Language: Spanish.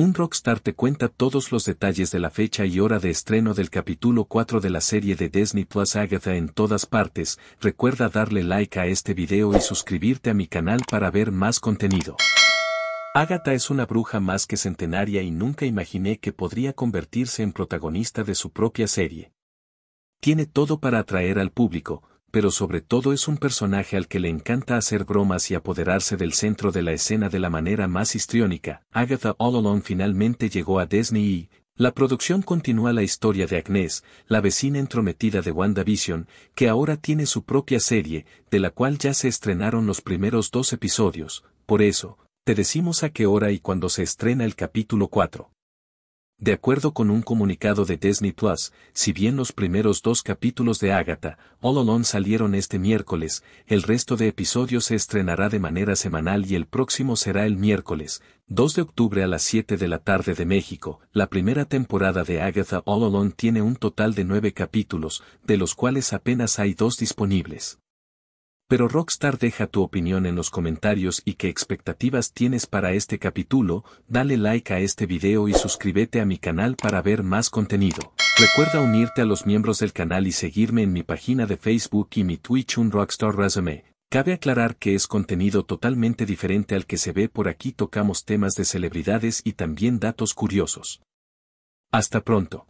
Un rockstar te cuenta todos los detalles de la fecha y hora de estreno del capítulo 4 de la serie de Disney Plus Agatha en todas partes. Recuerda darle like a este video y suscribirte a mi canal para ver más contenido. Agatha es una bruja más que centenaria y nunca imaginé que podría convertirse en protagonista de su propia serie. Tiene todo para atraer al público, pero sobre todo es un personaje al que le encanta hacer bromas y apoderarse del centro de la escena de la manera más histriónica. Agatha All Along finalmente llegó a Disney y, la producción continúa la historia de Agnes, la vecina entrometida de WandaVision, que ahora tiene su propia serie, de la cual ya se estrenaron los primeros dos episodios, por eso, te decimos a qué hora y cuándo se estrena el capítulo 4. De acuerdo con un comunicado de Disney Plus, si bien los primeros dos capítulos de Agatha, All Alone salieron este miércoles, el resto de episodios se estrenará de manera semanal y el próximo será el miércoles, 2 de octubre a las 7 de la tarde de México. La primera temporada de Agatha All Alone tiene un total de nueve capítulos, de los cuales apenas hay dos disponibles. Pero Rockstar deja tu opinión en los comentarios y qué expectativas tienes para este capítulo, dale like a este video y suscríbete a mi canal para ver más contenido. Recuerda unirte a los miembros del canal y seguirme en mi página de Facebook y mi Twitch un Rockstar Resume. Cabe aclarar que es contenido totalmente diferente al que se ve por aquí tocamos temas de celebridades y también datos curiosos. Hasta pronto.